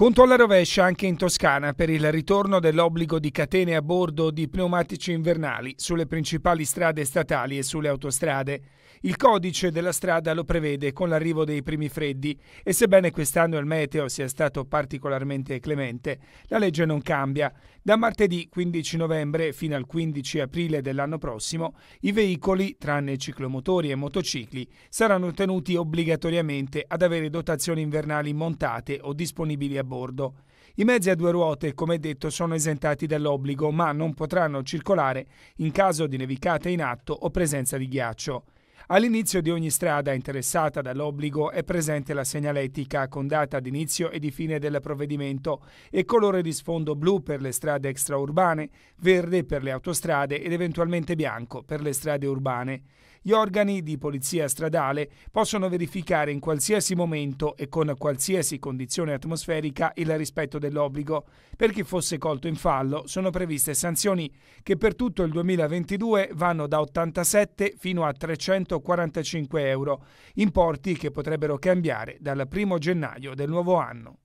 Conto alla rovescia anche in Toscana per il ritorno dell'obbligo di catene a bordo di pneumatici invernali sulle principali strade statali e sulle autostrade. Il codice della strada lo prevede con l'arrivo dei primi freddi e sebbene quest'anno il meteo sia stato particolarmente clemente, la legge non cambia. Da martedì 15 novembre fino al 15 aprile dell'anno prossimo i veicoli, tranne ciclomotori e motocicli, saranno tenuti obbligatoriamente ad avere dotazioni invernali montate o disponibili a bordo bordo. I mezzi a due ruote, come detto, sono esentati dall'obbligo, ma non potranno circolare in caso di nevicate in atto o presenza di ghiaccio. All'inizio di ogni strada interessata dall'obbligo è presente la segnaletica con data d'inizio e di fine del provvedimento e colore di sfondo blu per le strade extraurbane, verde per le autostrade ed eventualmente bianco per le strade urbane. Gli organi di polizia stradale possono verificare in qualsiasi momento e con qualsiasi condizione atmosferica il rispetto dell'obbligo. Per chi fosse colto in fallo sono previste sanzioni che per tutto il 2022 vanno da 87 fino a 340 145 euro, importi che potrebbero cambiare dal 1 gennaio del nuovo anno.